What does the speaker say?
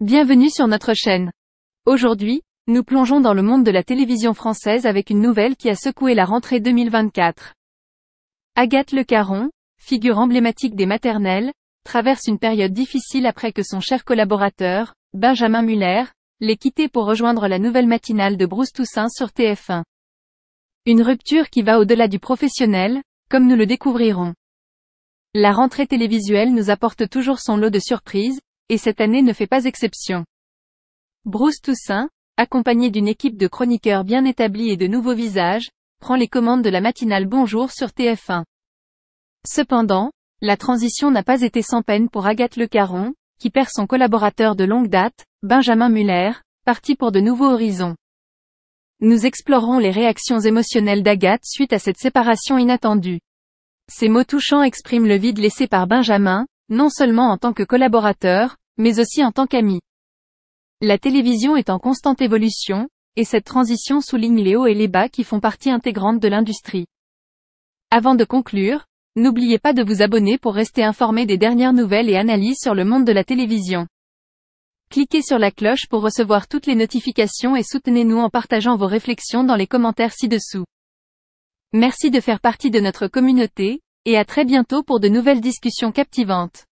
Bienvenue sur notre chaîne. Aujourd'hui, nous plongeons dans le monde de la télévision française avec une nouvelle qui a secoué la rentrée 2024. Agathe Le Caron, figure emblématique des maternelles, traverse une période difficile après que son cher collaborateur, Benjamin Muller, l'ait quitté pour rejoindre la nouvelle matinale de Bruce Toussaint sur TF1. Une rupture qui va au-delà du professionnel, comme nous le découvrirons. La rentrée télévisuelle nous apporte toujours son lot de surprises, et cette année ne fait pas exception. Bruce Toussaint, accompagné d'une équipe de chroniqueurs bien établis et de nouveaux visages, prend les commandes de la matinale Bonjour sur TF1. Cependant, la transition n'a pas été sans peine pour Agathe Le Caron, qui perd son collaborateur de longue date, Benjamin Muller, parti pour de nouveaux horizons. Nous explorons les réactions émotionnelles d'Agathe suite à cette séparation inattendue. Ces mots touchants expriment le vide laissé par Benjamin, non seulement en tant que collaborateur, mais aussi en tant qu'ami. La télévision est en constante évolution, et cette transition souligne les hauts et les bas qui font partie intégrante de l'industrie. Avant de conclure, n'oubliez pas de vous abonner pour rester informé des dernières nouvelles et analyses sur le monde de la télévision. Cliquez sur la cloche pour recevoir toutes les notifications et soutenez-nous en partageant vos réflexions dans les commentaires ci-dessous. Merci de faire partie de notre communauté, et à très bientôt pour de nouvelles discussions captivantes.